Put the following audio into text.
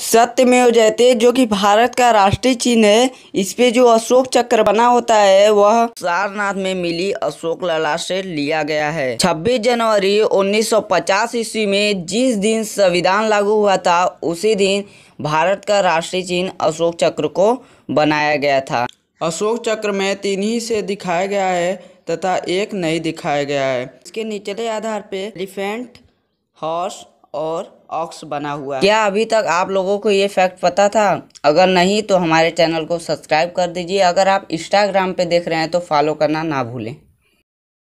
सत्यमेव जयते जो कि भारत का राष्ट्रीय चिन्ह है इस पे जो अशोक चक्र बना होता है वह सारनाथ में मिली अशोक लला से लिया गया है 26 जनवरी 1950 ईस्वी में जिस दिन संविधान लागू हुआ था उसी दिन भारत का राष्ट्रीय चिन्ह अशोक चक्र को बनाया गया था अशोक चक्र में तीन ही से दिखाया गया है तथा एक नहीं दिखाया गया है इसके निचले आधार पे एलिफेंट हॉर्स और ऑक्स बना हुआ है क्या अभी तक आप लोगों को ये फैक्ट पता था अगर नहीं तो हमारे चैनल को सब्सक्राइब कर दीजिए अगर आप इंस्टाग्राम पे देख रहे हैं तो फॉलो करना ना भूलें